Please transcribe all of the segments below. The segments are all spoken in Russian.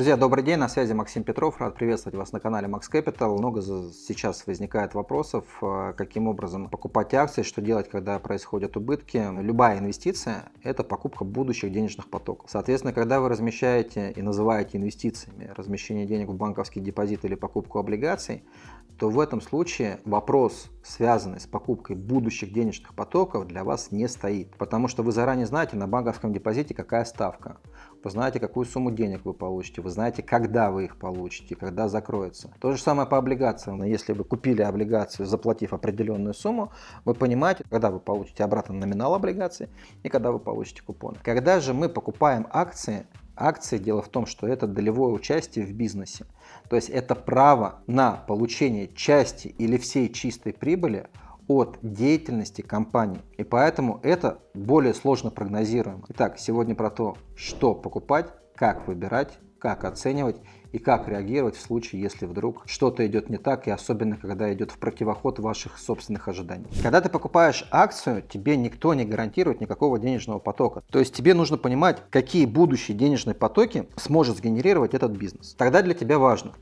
Друзья, добрый день, на связи Максим Петров, рад приветствовать вас на канале Max Capital. Много сейчас возникает вопросов, э, каким образом покупать акции, что делать, когда происходят убытки. Любая инвестиция – это покупка будущих денежных потоков. Соответственно, когда вы размещаете и называете инвестициями размещение денег в банковский депозит или покупку облигаций, то в этом случае вопрос, связанный с покупкой будущих денежных потоков, для вас не стоит. Потому что вы заранее знаете на банковском депозите, какая ставка. Вы знаете, какую сумму денег вы получите, вы знаете, когда вы их получите, когда закроется. То же самое по облигациям. Если вы купили облигацию, заплатив определенную сумму, вы понимаете, когда вы получите обратно номинал облигации и когда вы получите купон. Когда же мы покупаем акции, акции, дело в том, что это долевое участие в бизнесе. То есть это право на получение части или всей чистой прибыли – от деятельности компании. И поэтому это более сложно прогнозируемо. Итак, сегодня про то, что покупать, как выбирать, как оценивать и как реагировать в случае, если вдруг что-то идет не так, и особенно, когда идет в противоход ваших собственных ожиданий. Когда ты покупаешь акцию, тебе никто не гарантирует никакого денежного потока. То есть тебе нужно понимать, какие будущие денежные потоки сможет сгенерировать этот бизнес. Тогда для тебя важно,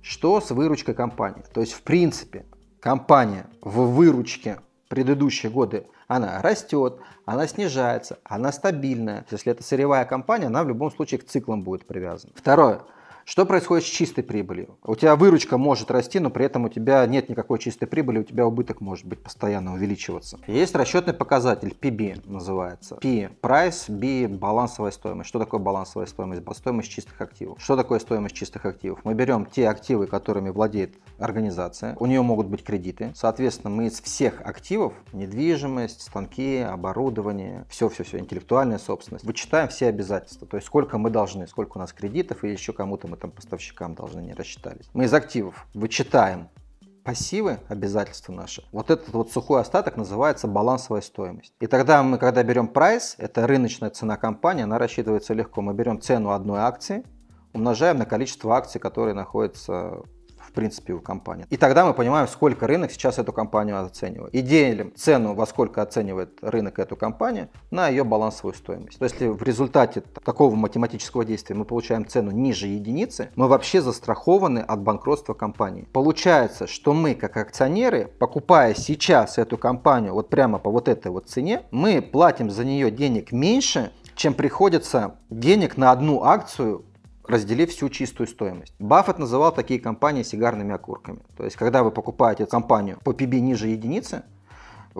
что с выручкой компании. То есть, в принципе, компания в выручке предыдущие годы она растет, она снижается, она стабильная. Если это сырьевая компания, она в любом случае к циклам будет привязана. Второе. Что происходит с чистой прибылью? У тебя выручка может расти, но при этом у тебя нет никакой чистой прибыли, у тебя убыток может быть постоянно увеличиваться. Есть расчетный показатель, PB называется. P – price, B – балансовая стоимость. Что такое балансовая стоимость? Стоимость чистых активов. Что такое стоимость чистых активов? Мы берем те активы, которыми владеет организация, у нее могут быть кредиты. Соответственно, мы из всех активов – недвижимость, станки, оборудование, все-все-все, интеллектуальная собственность – вычитаем все обязательства. То есть сколько мы должны, сколько у нас кредитов и еще кому-то мы там поставщикам должны не рассчитались. Мы из активов вычитаем пассивы, обязательства наши, вот этот вот сухой остаток называется балансовая стоимость. И тогда мы, когда берем прайс, это рыночная цена компании, она рассчитывается легко. Мы берем цену одной акции, умножаем на количество акций, которые находятся принципе, у компании. И тогда мы понимаем, сколько рынок сейчас эту компанию оценивает. И делим цену, во сколько оценивает рынок эту компанию, на ее балансовую стоимость. То есть, если в результате такого математического действия мы получаем цену ниже единицы, мы вообще застрахованы от банкротства компании. Получается, что мы, как акционеры, покупая сейчас эту компанию вот прямо по вот этой вот цене, мы платим за нее денег меньше, чем приходится денег на одну акцию разделив всю чистую стоимость. Баффет называл такие компании сигарными окурками. То есть, когда вы покупаете компанию по PB ниже единицы,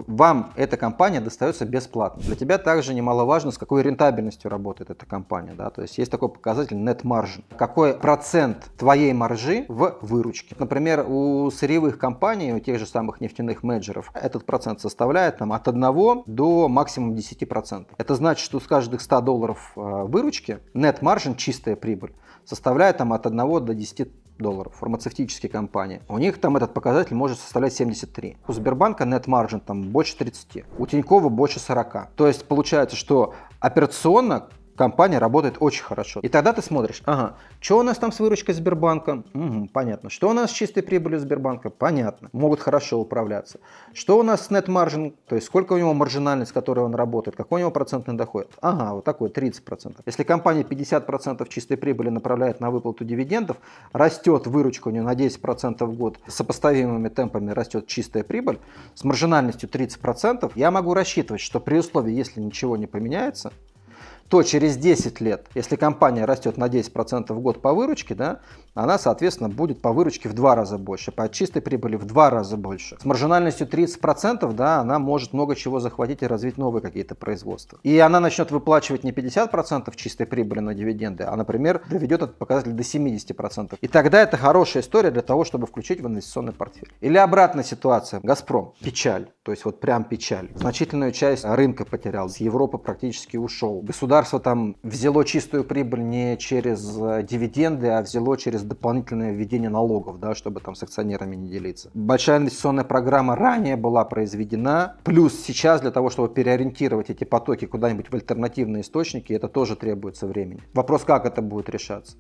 вам эта компания достается бесплатно. Для тебя также немаловажно, с какой рентабельностью работает эта компания. Да? То есть есть такой показатель net margin. Какой процент твоей маржи в выручке. Например, у сырьевых компаний, у тех же самых нефтяных менеджеров, этот процент составляет там, от 1 до максимум 10%. Это значит, что с каждых 100 долларов э, выручки net margin, чистая прибыль, составляет там, от 1 до 10 долларов, фармацевтические компании. У них там этот показатель может составлять 73. У Сбербанка net margin там больше 30, у Тинькова больше 40. То есть получается, что операционно компания работает очень хорошо. И тогда ты смотришь, ага, что у нас там с выручкой Сбербанка? Угу, понятно. Что у нас с чистой прибылью Сбербанка? Понятно. Могут хорошо управляться. Что у нас с net margin, то есть сколько у него маржинальность, с которой он работает, какой у него процентный доход? Ага, вот такой 30%. Если компания 50% чистой прибыли направляет на выплату дивидендов, растет выручка у нее на 10% в год, сопоставимыми темпами растет чистая прибыль, с маржинальностью 30%, я могу рассчитывать, что при условии, если ничего не поменяется, то через 10 лет, если компания растет на 10% в год по выручке, да, она, соответственно, будет по выручке в два раза больше, по чистой прибыли в два раза больше. С маржинальностью 30%, да, она может много чего захватить и развить новые какие-то производства. И она начнет выплачивать не 50% чистой прибыли на дивиденды, а, например, доведет этот показатель до 70%. И тогда это хорошая история для того, чтобы включить в инвестиционный портфель. Или обратная ситуация. «Газпром». Печаль. То есть вот прям печаль. Значительную часть рынка потерял. С Европы практически ушел. Государство государство там взяло чистую прибыль не через э, дивиденды, а взяло через дополнительное введение налогов, да, чтобы там с акционерами не делиться. Большая инвестиционная программа ранее была произведена, плюс сейчас для того, чтобы переориентировать эти потоки куда-нибудь в альтернативные источники, это тоже требуется времени. Вопрос, как это будет решаться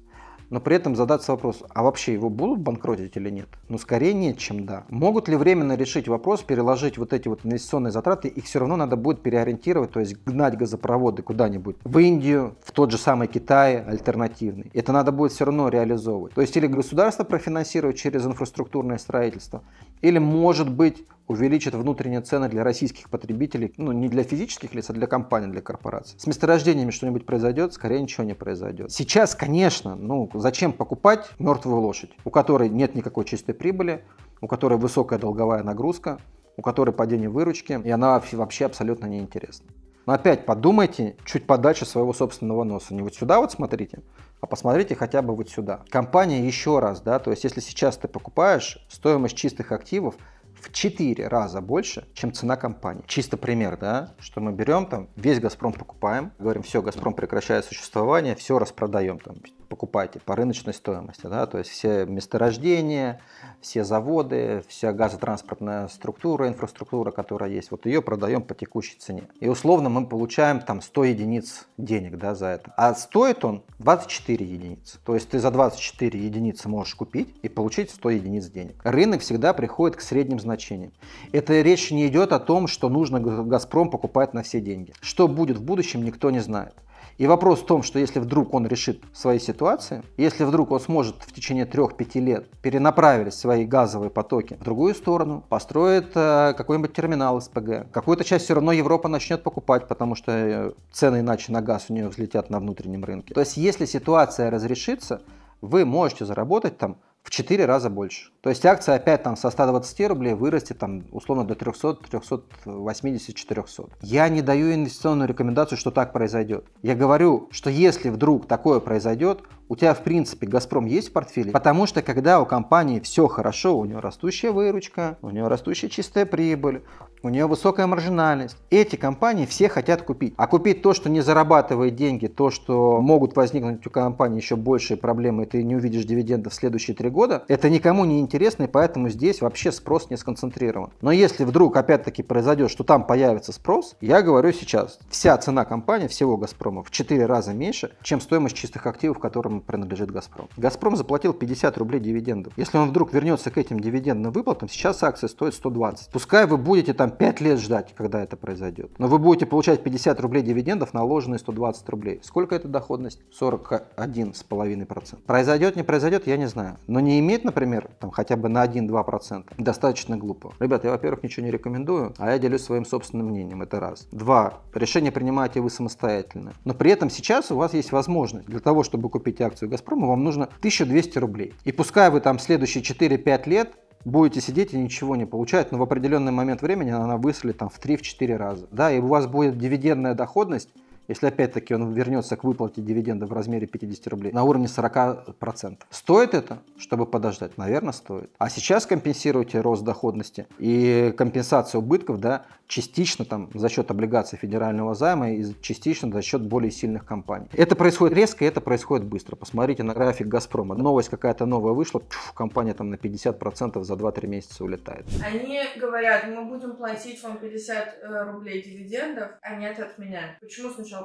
но при этом задаться вопрос, а вообще его будут банкротить или нет? Ну, скорее нет, чем да. Могут ли временно решить вопрос, переложить вот эти вот инвестиционные затраты, их все равно надо будет переориентировать, то есть гнать газопроводы куда-нибудь в Индию, в тот же самый Китай альтернативный. Это надо будет все равно реализовывать. То есть или государство профинансировать через инфраструктурное строительство, или, может быть, увеличит внутренние цены для российских потребителей, ну не для физических лиц, а для компаний, для корпораций. С месторождениями что-нибудь произойдет, скорее ничего не произойдет. Сейчас, конечно, ну Зачем покупать мертвую лошадь, у которой нет никакой чистой прибыли, у которой высокая долговая нагрузка, у которой падение выручки, и она вообще абсолютно неинтересна. Но опять подумайте чуть подальше своего собственного носа. Не вот сюда вот смотрите, а посмотрите хотя бы вот сюда. Компания еще раз, да, то есть если сейчас ты покупаешь, стоимость чистых активов в 4 раза больше, чем цена компании. Чисто пример, да, что мы берем там, весь «Газпром» покупаем, говорим, все, «Газпром» прекращает существование, все распродаем там, покупайте по рыночной стоимости. Да? То есть все месторождения, все заводы, вся газотранспортная структура, инфраструктура, которая есть, вот ее продаем по текущей цене. И условно мы получаем там 100 единиц денег да, за это. А стоит он 24 единицы. То есть ты за 24 единицы можешь купить и получить 100 единиц денег. Рынок всегда приходит к средним значениям. Это речь не идет о том, что нужно «Газпром» покупать на все деньги. Что будет в будущем, никто не знает. И вопрос в том, что если вдруг он решит свои ситуации, если вдруг он сможет в течение 3-5 лет перенаправить свои газовые потоки в другую сторону, построит э, какой-нибудь терминал СПГ, какую-то часть все равно Европа начнет покупать, потому что э, цены иначе на газ у нее взлетят на внутреннем рынке. То есть если ситуация разрешится, вы можете заработать там в 4 раза больше. То есть акция опять там со 120 рублей вырастет там условно до 300, 380, 400. Я не даю инвестиционную рекомендацию, что так произойдет. Я говорю, что если вдруг такое произойдет, у тебя в принципе Газпром есть в портфеле, потому что когда у компании все хорошо, у нее растущая выручка, у нее растущая чистая прибыль, у нее высокая маржинальность. Эти компании все хотят купить. А купить то, что не зарабатывает деньги, то, что могут возникнуть у компании еще большие проблемы, и ты не увидишь дивидендов в следующие три года, это никому не интересно интересно, и поэтому здесь вообще спрос не сконцентрирован. Но если вдруг опять-таки произойдет, что там появится спрос, я говорю сейчас, вся цена компании, всего «Газпрома» в 4 раза меньше, чем стоимость чистых активов, которым принадлежит «Газпром». «Газпром» заплатил 50 рублей дивидендов. Если он вдруг вернется к этим дивидендным выплатам, сейчас акция стоит 120. Пускай вы будете там 5 лет ждать, когда это произойдет. Но вы будете получать 50 рублей дивидендов, наложенные 120 рублей. Сколько это доходность? 41,5%. Произойдет, не произойдет, я не знаю. Но не имеет, например, там, хотя хотя бы на 1-2%. Достаточно глупо. Ребята, я, во-первых, ничего не рекомендую, а я делюсь своим собственным мнением. Это раз. Два. Решение принимаете вы самостоятельно. Но при этом сейчас у вас есть возможность. Для того, чтобы купить акцию Газпрома, вам нужно 1200 рублей. И пускай вы там следующие 4-5 лет будете сидеть и ничего не получать, но в определенный момент времени она выстрелит там в 3-4 раза. Да, и у вас будет дивидендная доходность если опять-таки он вернется к выплате дивиденда в размере 50 рублей, на уровне 40%. Стоит это, чтобы подождать? Наверное, стоит. А сейчас компенсируйте рост доходности и компенсацию убытков, да, частично там за счет облигаций федерального займа и частично за счет более сильных компаний. Это происходит резко, и это происходит быстро. Посмотрите на график Газпрома. Новость какая-то новая вышла, пфф, компания там на 50% за 2-3 месяца улетает. Они говорят, мы будем платить вам 50 э, рублей дивидендов, а нет от меня. Почему сначала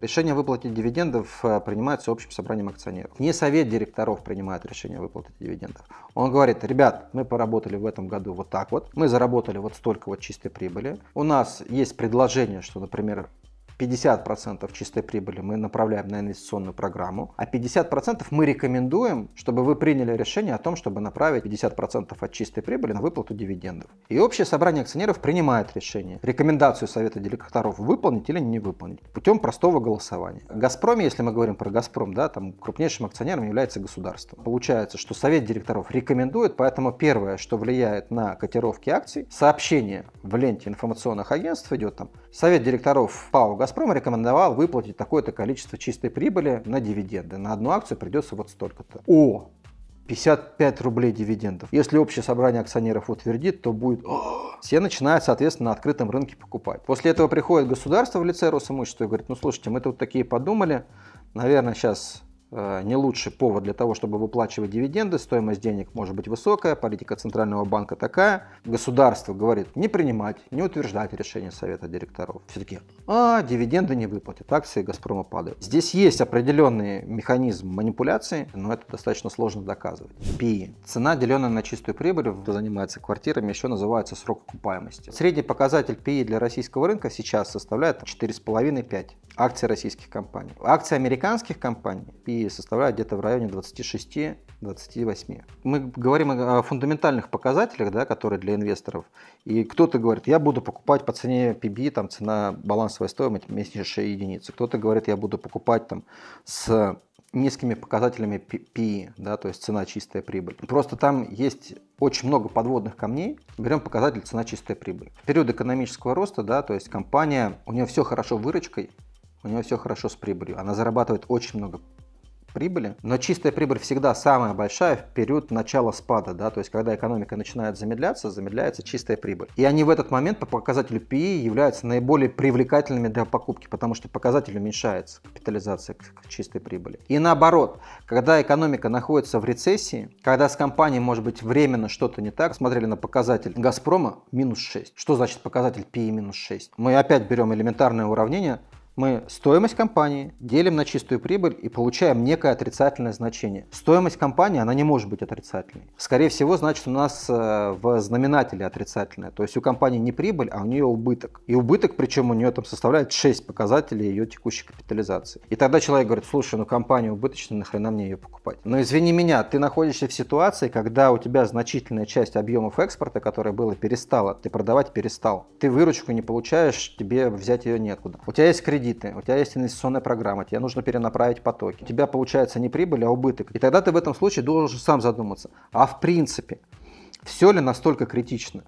решение о выплате дивидендов э, принимается общим собранием акционеров. Не совет директоров принимает решение о выплате дивидендов. Он говорит, ребят, мы поработали в этом году вот так вот, мы заработали вот столько вот чистой прибыли, у нас есть предложение, что, например, 50% чистой прибыли мы направляем на инвестиционную программу, а 50% мы рекомендуем, чтобы вы приняли решение о том, чтобы направить 50% от чистой прибыли на выплату дивидендов. И общее собрание акционеров принимает решение, рекомендацию совета директоров выполнить или не выполнить путем простого голосования. Газпроме, если мы говорим про Газпром, да, там крупнейшим акционером является государство. Получается, что совет директоров рекомендует, поэтому первое, что влияет на котировки акций, сообщение в ленте информационных агентств идет там, совет директоров ПАО «Газпром» рекомендовал выплатить такое-то количество чистой прибыли на дивиденды. На одну акцию придется вот столько-то. О, 55 рублей дивидендов. Если общее собрание акционеров утвердит, то будет... Все начинают, соответственно, на открытом рынке покупать. После этого приходит государство в лице Росимущества и говорит, ну слушайте, мы тут такие подумали, наверное, сейчас Э, не лучший повод для того, чтобы выплачивать дивиденды, стоимость денег может быть высокая, политика Центрального банка такая, государство говорит не принимать, не утверждать решение Совета директоров. Все-таки, а, дивиденды не выплатят, акции Газпрома падают. Здесь есть определенный механизм манипуляции, но это достаточно сложно доказывать. Пи. Цена, деленная на чистую прибыль, кто занимается квартирами, еще называется срок окупаемости. Средний показатель PE для российского рынка сейчас составляет 4,5-5 акции российских компаний. Акции американских компаний и составляют где-то в районе 26-28. Мы говорим о фундаментальных показателях, да, которые для инвесторов. И кто-то говорит, я буду покупать по цене PB, там цена балансовая стоимость, меньше единицы. Кто-то говорит, я буду покупать там с низкими показателями PE, да, то есть цена чистая прибыль. Просто там есть очень много подводных камней. Берем показатель цена чистая прибыль. В период экономического роста, да, то есть компания, у нее все хорошо выручкой, у нее все хорошо с прибылью. Она зарабатывает очень много прибыли, но чистая прибыль всегда самая большая в период начала спада, да, то есть когда экономика начинает замедляться, замедляется чистая прибыль. И они в этот момент по показателю PE являются наиболее привлекательными для покупки, потому что показатель уменьшается, капитализация к чистой прибыли. И наоборот, когда экономика находится в рецессии, когда с компанией может быть временно что-то не так, смотрели на показатель Газпрома минус 6. Что значит показатель PE минус 6? Мы опять берем элементарное уравнение, мы стоимость компании делим на чистую прибыль и получаем некое отрицательное значение. Стоимость компании, она не может быть отрицательной. Скорее всего, значит, у нас э, в знаменателе отрицательное. То есть у компании не прибыль, а у нее убыток. И убыток, причем у нее там составляет 6 показателей ее текущей капитализации. И тогда человек говорит, слушай, ну компания убыточная, нахрена мне ее покупать? Но извини меня, ты находишься в ситуации, когда у тебя значительная часть объемов экспорта, которая была, перестала. Ты продавать перестал. Ты выручку не получаешь, тебе взять ее неоткуда. У тебя есть кредит кредиты, у тебя есть инвестиционная программа, тебе нужно перенаправить потоки. У тебя получается не прибыль, а убыток. И тогда ты в этом случае должен сам задуматься, а в принципе, все ли настолько критично?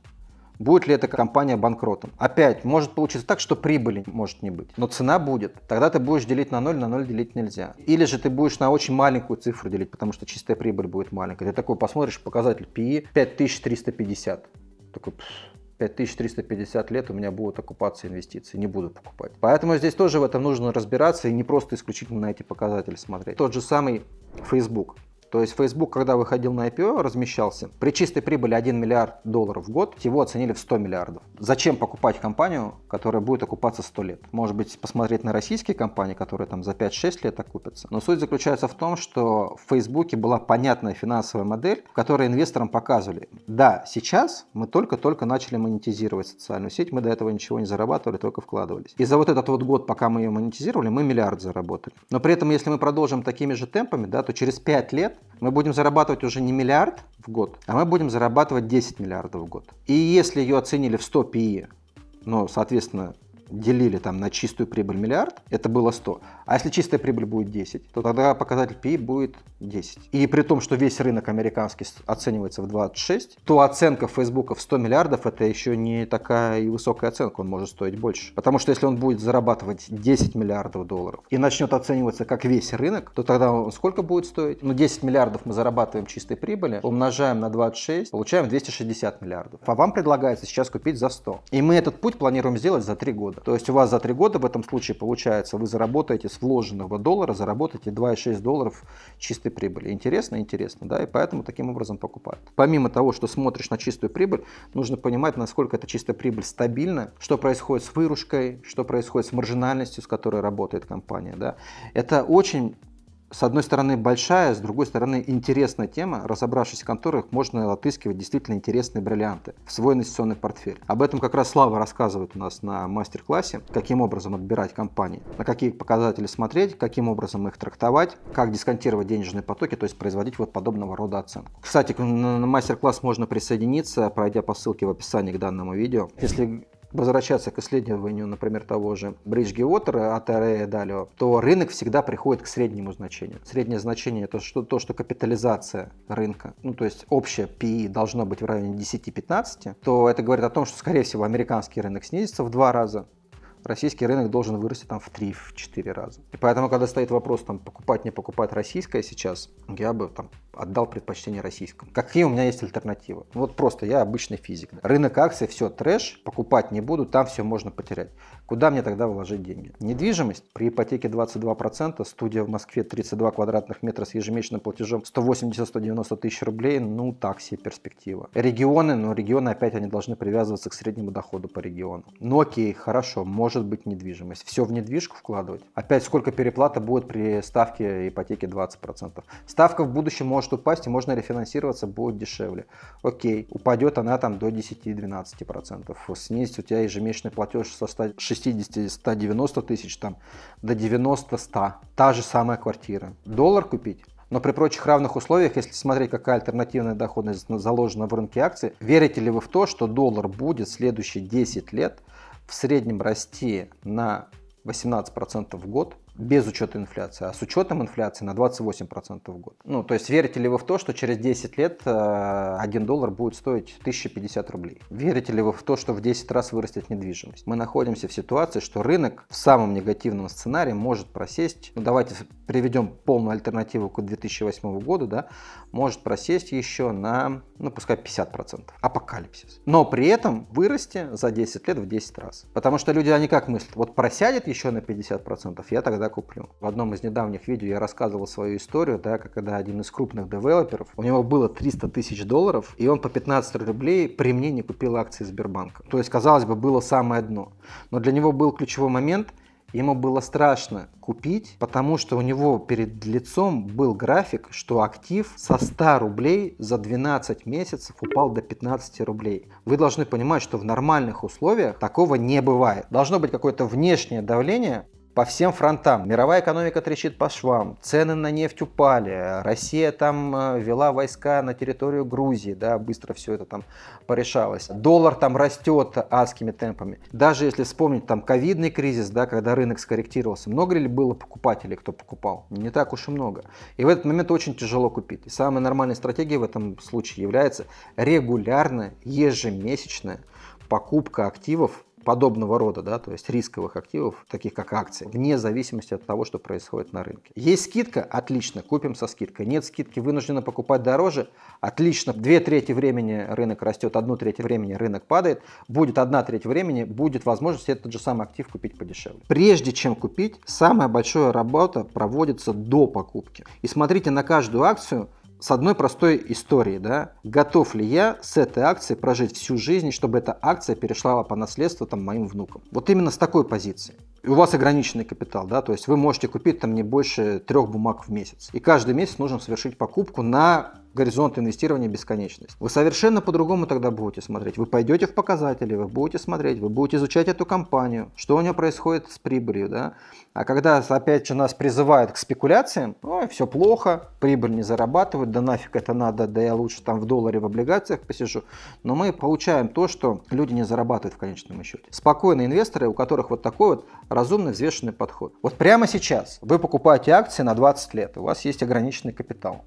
Будет ли эта компания банкротом? Опять, может получиться так, что прибыли может не быть, но цена будет. Тогда ты будешь делить на 0, на 0 делить нельзя. Или же ты будешь на очень маленькую цифру делить, потому что чистая прибыль будет маленькая. Ты такой посмотришь, показатель PE 5350. Такой, пфф, 5350 лет у меня будут окупаться инвестиции, не буду покупать. Поэтому здесь тоже в этом нужно разбираться и не просто исключительно на эти показатели смотреть. Тот же самый Facebook. То есть Facebook, когда выходил на IPO, размещался при чистой прибыли 1 миллиард долларов в год, его оценили в 100 миллиардов. Зачем покупать компанию, которая будет окупаться 100 лет? Может быть, посмотреть на российские компании, которые там за 5-6 лет окупятся. Но суть заключается в том, что в Facebook была понятная финансовая модель, в которой инвесторам показывали, да, сейчас мы только-только начали монетизировать социальную сеть, мы до этого ничего не зарабатывали, только вкладывались. И за вот этот вот год, пока мы ее монетизировали, мы миллиард заработали. Но при этом, если мы продолжим такими же темпами, да, то через 5 лет мы будем зарабатывать уже не миллиард в год, а мы будем зарабатывать 10 миллиардов в год. И если ее оценили в 100 PE, но, соответственно, делили там на чистую прибыль миллиард, это было 100. А если чистая прибыль будет 10, то тогда показатель PI будет 10. И при том, что весь рынок американский оценивается в 26, то оценка Фейсбука в 100 миллиардов это еще не такая и высокая оценка, он может стоить больше. Потому что если он будет зарабатывать 10 миллиардов долларов и начнет оцениваться как весь рынок, то тогда он сколько будет стоить? Ну 10 миллиардов мы зарабатываем чистой прибыли, умножаем на 26, получаем 260 миллиардов. А вам предлагается сейчас купить за 100. И мы этот путь планируем сделать за 3 года года. То есть у вас за 3 года в этом случае получается, вы заработаете с вложенного доллара, заработаете 2,6 долларов чистой прибыли. Интересно? Интересно, да, и поэтому таким образом покупают. Помимо того, что смотришь на чистую прибыль, нужно понимать, насколько эта чистая прибыль стабильна, что происходит с выручкой, что происходит с маржинальностью, с которой работает компания, да. Это очень с одной стороны, большая, с другой стороны, интересная тема, разобравшись в конторах, можно отыскивать действительно интересные бриллианты в свой инвестиционный портфель. Об этом как раз Слава рассказывает у нас на мастер-классе, каким образом отбирать компании, на какие показатели смотреть, каким образом их трактовать, как дисконтировать денежные потоки, то есть производить вот подобного рода оценку. Кстати, на мастер-класс можно присоединиться, пройдя по ссылке в описании к данному видео. Если возвращаться к исследованию, например, того же Бриджги Уотера от Арея Далио, то рынок всегда приходит к среднему значению. Среднее значение – это что, то, что капитализация рынка, ну, то есть общая PI должно быть в районе 10-15, то это говорит о том, что, скорее всего, американский рынок снизится в два раза, российский рынок должен вырасти там в 3-4 раза. И поэтому, когда стоит вопрос там покупать, не покупать российское сейчас, я бы там отдал предпочтение российскому. Какие у меня есть альтернативы? Вот просто я обычный физик. Рынок акций, все, трэш, покупать не буду, там все можно потерять. Куда мне тогда вложить деньги? Недвижимость. При ипотеке 22%, студия в Москве 32 квадратных метра с ежемесячным платежом 180-190 тысяч рублей, ну так себе перспектива. Регионы, но ну, регионы опять они должны привязываться к среднему доходу по региону. Ну окей, хорошо, может быть недвижимость. Все в недвижку вкладывать. Опять сколько переплата будет при ставке ипотеки 20%. Ставка в будущем может упасть и можно рефинансироваться будет дешевле. Окей, упадет она там до 10-12%. Снизить у тебя ежемесячный платеж со 160 60-190 тысяч там, до 90-100. Та же самая квартира. Доллар купить? Но при прочих равных условиях, если смотреть, какая альтернативная доходность заложена в рынке акций, верите ли вы в то, что доллар будет следующие 10 лет в среднем расти на 18% в год без учета инфляции, а с учетом инфляции на 28% в год. Ну, то есть верите ли вы в то, что через 10 лет 1 э, доллар будет стоить 1050 рублей? Верите ли вы в то, что в 10 раз вырастет недвижимость? Мы находимся в ситуации, что рынок в самом негативном сценарии может просесть, ну давайте приведем полную альтернативу к 2008 году, да, может просесть еще на, ну пускай 50%, апокалипсис. Но при этом вырасти за 10 лет в 10 раз. Потому что люди, они как мыслят, вот просядет еще на 50%, я тогда когда куплю. В одном из недавних видео я рассказывал свою историю, да, как когда один из крупных девелоперов, у него было 300 тысяч долларов, и он по 15 рублей при мне не купил акции Сбербанка. То есть, казалось бы, было самое дно. Но для него был ключевой момент – Ему было страшно купить, потому что у него перед лицом был график, что актив со 100 рублей за 12 месяцев упал до 15 рублей. Вы должны понимать, что в нормальных условиях такого не бывает. Должно быть какое-то внешнее давление, по всем фронтам. Мировая экономика трещит по швам, цены на нефть упали, Россия там э, вела войска на территорию Грузии, да, быстро все это там порешалось. Доллар там растет адскими темпами. Даже если вспомнить там ковидный кризис, да, когда рынок скорректировался, много ли было покупателей, кто покупал? Не так уж и много. И в этот момент очень тяжело купить. И самая нормальная стратегия в этом случае является регулярная, ежемесячная покупка активов подобного рода, да, то есть рисковых активов, таких как акции, вне зависимости от того, что происходит на рынке. Есть скидка? Отлично, купим со скидкой. Нет скидки, вынуждены покупать дороже? Отлично, две трети времени рынок растет, одну треть времени рынок падает, будет одна треть времени, будет возможность этот же самый актив купить подешевле. Прежде чем купить, самая большая работа проводится до покупки. И смотрите на каждую акцию с одной простой историей, да, готов ли я с этой акцией прожить всю жизнь, чтобы эта акция перешла по наследству там, моим внукам. Вот именно с такой позиции у вас ограниченный капитал, да, то есть вы можете купить там не больше трех бумаг в месяц. И каждый месяц нужно совершить покупку на горизонт инвестирования бесконечность. Вы совершенно по-другому тогда будете смотреть. Вы пойдете в показатели, вы будете смотреть, вы будете изучать эту компанию, что у нее происходит с прибылью. Да? А когда опять же нас призывают к спекуляциям, ой, все плохо, прибыль не зарабатывают, да нафиг это надо, да я лучше там в долларе, в облигациях посижу. Но мы получаем то, что люди не зарабатывают в конечном счете. Спокойные инвесторы, у которых вот такой вот разумный, взвешенный подход. Вот прямо сейчас вы покупаете акции на 20 лет, у вас есть ограниченный капитал.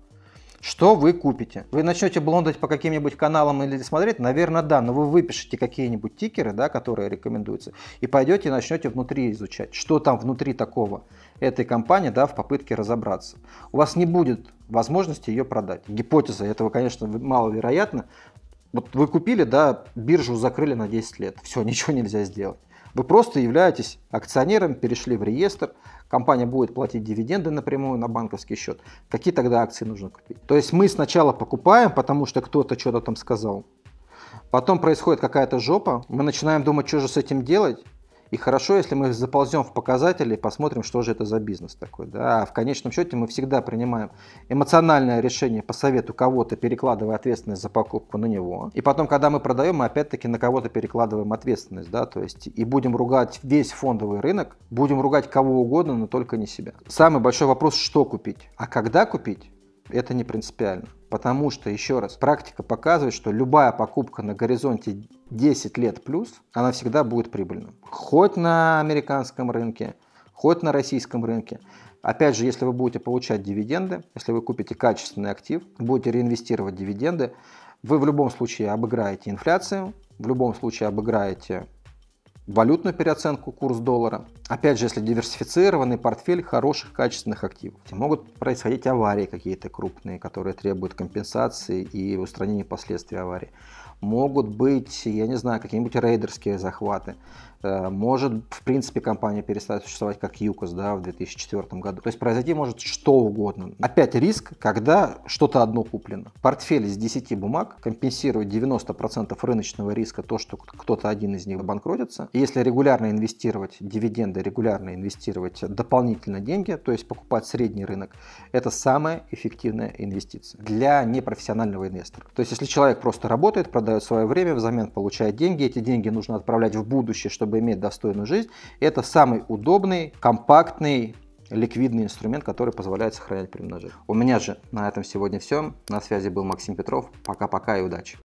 Что вы купите? Вы начнете блондать по каким-нибудь каналам или смотреть? Наверное, да, но вы выпишете какие-нибудь тикеры, да, которые рекомендуются, и пойдете и начнете внутри изучать, что там внутри такого этой компании, да, в попытке разобраться. У вас не будет возможности ее продать. Гипотеза этого, конечно, маловероятно. Вот вы купили, да, биржу закрыли на 10 лет. Все, ничего нельзя сделать. Вы просто являетесь акционером, перешли в реестр, компания будет платить дивиденды напрямую на банковский счет. Какие тогда акции нужно купить? То есть мы сначала покупаем, потому что кто-то что-то там сказал. Потом происходит какая-то жопа, мы начинаем думать, что же с этим делать. И хорошо, если мы заползем в показатели и посмотрим, что же это за бизнес такой. Да? А в конечном счете мы всегда принимаем эмоциональное решение по совету кого-то, перекладывая ответственность за покупку на него. И потом, когда мы продаем, мы опять-таки на кого-то перекладываем ответственность. Да? То есть и будем ругать весь фондовый рынок, будем ругать кого угодно, но только не себя. Самый большой вопрос, что купить. А когда купить? это не принципиально. Потому что, еще раз, практика показывает, что любая покупка на горизонте 10 лет плюс, она всегда будет прибыльна. Хоть на американском рынке, хоть на российском рынке. Опять же, если вы будете получать дивиденды, если вы купите качественный актив, будете реинвестировать дивиденды, вы в любом случае обыграете инфляцию, в любом случае обыграете валютную переоценку курс доллара. Опять же, если диверсифицированный портфель хороших качественных активов, могут происходить аварии какие-то крупные, которые требуют компенсации и устранения последствий аварии. Могут быть, я не знаю, какие-нибудь рейдерские захваты. Э, может, в принципе, компания перестать существовать как ЮКОС да, в 2004 году. То есть произойти может что угодно. Опять риск, когда что-то одно куплено. Портфель из 10 бумаг компенсирует 90% рыночного риска то, что кто-то один из них банкротится. И если регулярно инвестировать дивиденды, регулярно инвестировать дополнительно деньги, то есть покупать средний рынок, это самая эффективная инвестиция для непрофессионального инвестора. То есть если человек просто работает, продает свое время, взамен получает деньги, эти деньги нужно отправлять в будущее, чтобы чтобы иметь достойную жизнь, это самый удобный, компактный, ликвидный инструмент, который позволяет сохранять при У меня же на этом сегодня все. На связи был Максим Петров. Пока-пока и удачи!